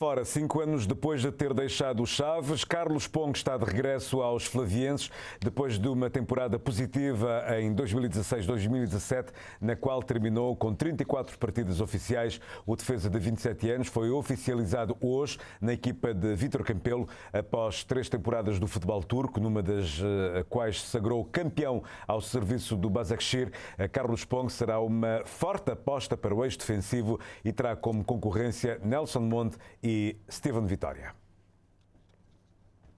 Fora, cinco anos depois de ter deixado o Chaves, Carlos Pongo está de regresso aos Flavienses, depois de uma temporada positiva em 2016-2017, na qual terminou com 34 partidas oficiais. O defesa de 27 anos foi oficializado hoje na equipa de Vítor Campelo, após três temporadas do futebol turco, numa das eh, quais se sagrou campeão ao serviço do Basakşehir. Eh, Carlos Pongo será uma forte aposta para o ex-defensivo e terá como concorrência Nelson Monte e Steven Vitória.